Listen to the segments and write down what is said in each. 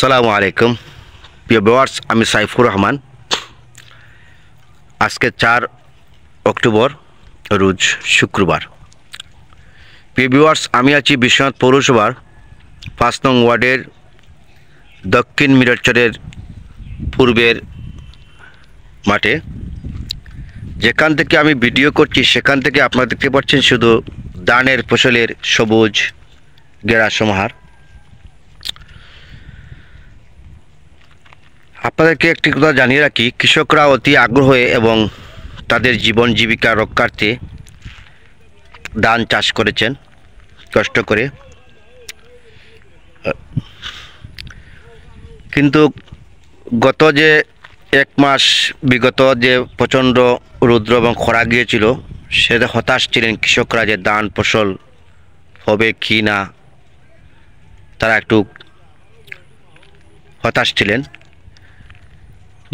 সালামু আলাইকুম প্রিয় ভিওয়ার্স আমি সাইফুর রহমান আজকে চার অক্টোবর রোজ শুক্রবার প্রিয় ভিওয়ার্স আমি আছি বিশ্বনাথ পৌরসভার পাঁচ নং ওয়ার্ডের দক্ষিণ মিরাচরের পূর্বের মাঠে যেখান থেকে আমি ভিডিও করছি সেখান থেকে আপনারা দেখতে পাচ্ছেন শুধু দানের ফসলের সবুজ গেরা সমাহার আপনাদেরকে একটি কথা জানিয়ে রাখি কৃষকরা অতি আগ্রহে এবং তাদের জীবন জীবিকা রক্ষার্থে ধান চাষ করেছেন কষ্ট করে কিন্তু গত যে এক মাস বিগত যে প্রচণ্ড রৌদ্র এবং খরা গিয়েছিল সেটা হতাশ ছিলেন কৃষকরা যে ধান ফসল হবে কি না তারা একটু হতাশ ছিলেন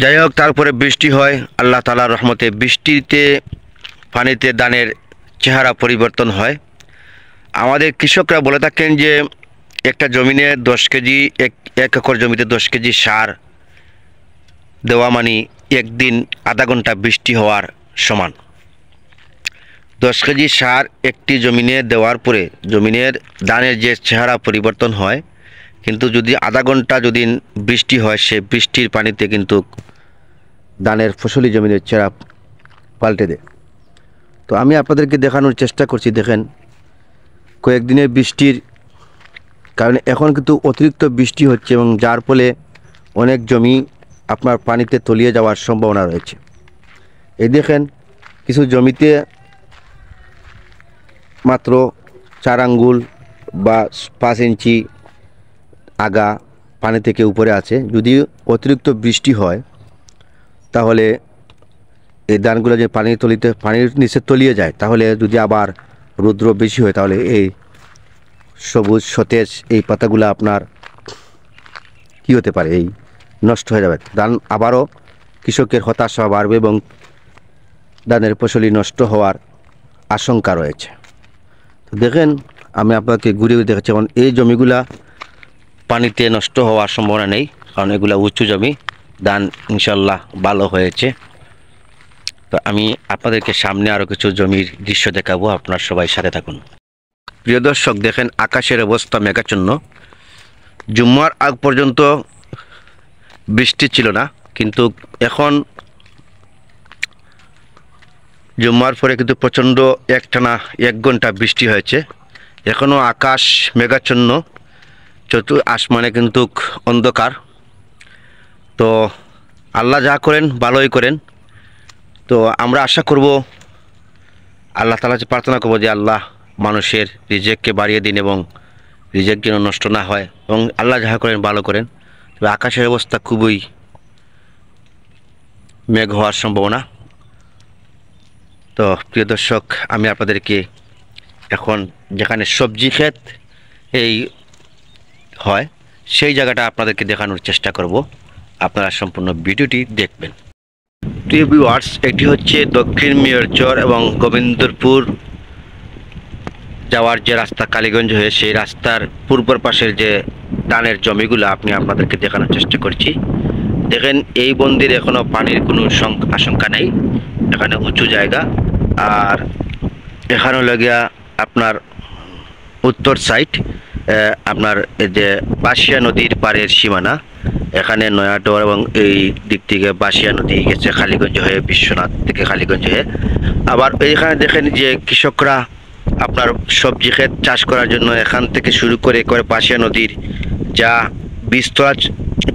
যাই হোক তারপরে বৃষ্টি হয় আল্লাহ তালার রহমতে বৃষ্টিতে পানিতে দানের চেহারা পরিবর্তন হয় আমাদের কৃষকরা বলে থাকেন যে একটা জমিনে দশ কেজি এক এক একর জমিতে দশ কেজি সার দেওয়া মানে একদিন আধা ঘন্টা বৃষ্টি হওয়ার সমান দশ কেজি সার একটি জমিনে দেওয়ার পরে জমিনের দানের যে চেহারা পরিবর্তন হয় কিন্তু যদি আধা ঘন্টা যদি বৃষ্টি হয় সে বৃষ্টির পানিতে কিন্তু ধানের ফসলি জমিনের চেরা পাল্টে দেয় তো আমি আপনাদেরকে দেখানোর চেষ্টা করছি দেখেন কয়েকদিনের বৃষ্টির কারণে এখন কিন্তু অতিরিক্ত বৃষ্টি হচ্ছে এবং যার ফলে অনেক জমি আপনার পানিতে তলিয়ে যাওয়ার সম্ভাবনা রয়েছে এই দেখেন কিছু জমিতে মাত্র চার আঙ্গুল বা পাঁচ ইঞ্চি আগা পানি থেকে উপরে আছে যদি অতিরিক্ত বৃষ্টি হয় তাহলে এই ধানগুলো যে পানির তলিতে পানির নিচে তলিয়ে যায় তাহলে যদি আবার রৌদ্র বেশি হয় তাহলে এই সবুজ সতেজ এই পাতাগুলো আপনার কি হতে পারে এই নষ্ট হয়ে যাবে ধান আবারও কৃষকের হতাশা বাড়বে এবং ধানের ফসলি নষ্ট হওয়ার আশঙ্কা রয়েছে দেখেন আমি আপনাকে ঘুরে ঘুরে দেখাচ্ছি এখন এই জমিগুলা পানিতে নষ্ট হওয়ার সম্ভাবনা নেই কারণ এগুলো উঁচু জমি ধান ইনশাল্লাহ ভালো হয়েছে তো আমি আপনাদেরকে সামনে আরও কিছু জমির দৃশ্য দেখাবো আপনার সবাই সাথে থাকুন প্রিয় দর্শক দেখেন আকাশের অবস্থা মেঘাচ্ছন্ন জুম্মার আগ পর্যন্ত বৃষ্টি ছিল না কিন্তু এখন জুম্মার পরে কিন্তু প্রচণ্ড একটানা এক ঘন্টা বৃষ্টি হয়েছে এখনও আকাশ মেঘাচ্ছন্ন চতুর আসমানে কিন্তু অন্ধকার তো আল্লাহ যা করেন ভালোই করেন তো আমরা আশা করব আল্লাহ তালা যে প্রার্থনা করবো যে আল্লাহ মানুষের রিজেককে বাড়িয়ে দিন এবং রিজেক যেন নষ্ট না হয় এবং আল্লাহ যাহা করেন ভালো করেন তবে আকাশের অবস্থা খুবই মেঘ হওয়ার সম্ভাবনা তো প্রিয় দর্শক আমি আপনাদেরকে এখন যেখানে সবজি ক্ষেত এই হয় সেই জায়গাটা আপনাদেরকে দেখানোর চেষ্টা করব আপনারা সম্পূর্ণ ভিডিওটি দেখবেন প্রিয় ভিউয়ার্স এটি হচ্ছে দক্ষিণ মেয়রচর এবং গোবিন্দপুর যাওয়ার যে রাস্তা কালীগঞ্জ হয়ে সেই রাস্তার পূর্বর পাশের যে টানের জমিগুলো আপনি আপনাদেরকে দেখানোর চেষ্টা করছি দেখেন এই বন্দির এখনও পানির কোনো আশঙ্কা নেই এখানে উঁচু জায়গা আর এখানে লাগিয়া আপনার উত্তর সাইড আপনার যে বাসিয়া নদীর পাড়ের সীমানা এখানে নয়াটোয়ার এবং এই দিক থেকে বাসিয়া নদী গেছে খালিগঞ্জ হয়ে বিশ্বনাথ থেকে খালিগঞ্জ হয়ে আবার এইখানে দেখেন যে কৃষকরা আপনার সবজি ক্ষেত চাষ করার জন্য এখান থেকে শুরু করে একবারে বাসিয়া নদীর যা বিস্তলা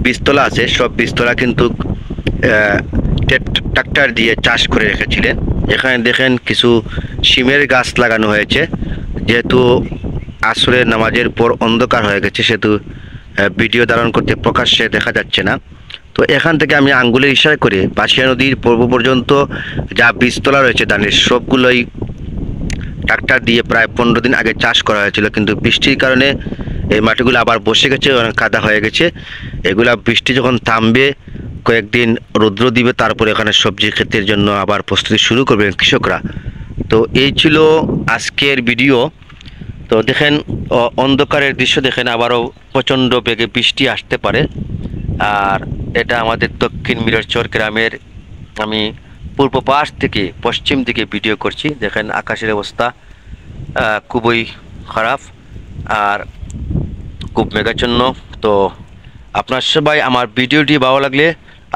বিস্তলা আছে সব বিস্তলা কিন্তু ট্রাক্টর দিয়ে চাষ করে রেখেছিলেন এখানে দেখেন কিছু সিমের গাছ লাগানো হয়েছে যেহেতু আসরের নামাজের পর অন্ধকার হয়ে গেছে সেহেতু ভিডিও ধারণ করতে প্রকাশ্যে দেখা যাচ্ছে না তো এখান থেকে আমি আঙ্গুলের ইশারা করে পাশিয়া নদীর পূর্ব পর্যন্ত যা বীজতলা রয়েছে ধানের সবগুলোই ট্রাক্টর দিয়ে প্রায় পনেরো দিন আগে চাষ করা হয়েছিল কিন্তু বৃষ্টির কারণে এই মাটিগুলো আবার বসে গেছে অনেক কাদা হয়ে গেছে এগুলা বৃষ্টি যখন থামবে কয়েকদিন রৌদ্র দিবে তারপরে এখানে সবজি ক্ষেতের জন্য আবার প্রস্তুতি শুরু করবে কৃষকরা তো এই ছিল আজকের ভিডিও তো দেখেন অন্ধকারের দৃশ্য দেখেন আবারও প্রচণ্ড বেগে বৃষ্টি আসতে পারে আর এটা আমাদের দক্ষিণ মিররচর গ্রামের আমি পূর্ব পাশ থেকে পশ্চিম দিকে ভিডিও করছি দেখেন আকাশের অবস্থা খুবই খারাপ আর খুব মেঘাচ্ছন্ন তো আপনার সবাই আমার ভিডিওটি ভালো লাগলে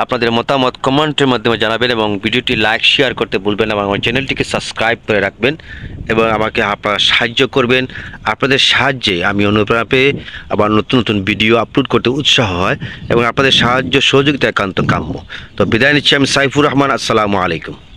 আপনাদের মতামত কমেন্টের মাধ্যমে জানাবেন এবং ভিডিওটি লাইক শেয়ার করতে ভুলবেন এবং আমার চ্যানেলটিকে সাবস্ক্রাইব করে রাখবেন এবং আমাকে আপনারা সাহায্য করবেন আপনাদের সাহায্যে আমি অনুপ্রেরণা পেয়ে আবার নতুন নতুন ভিডিও আপলোড করতে উৎসাহ হয় এবং আপনাদের সাহায্য সহযোগিতা একান্ত কাম্য তো বিদায় নিচ্ছি আমি সাইফুর রহমান আসসালামু আলাইকুম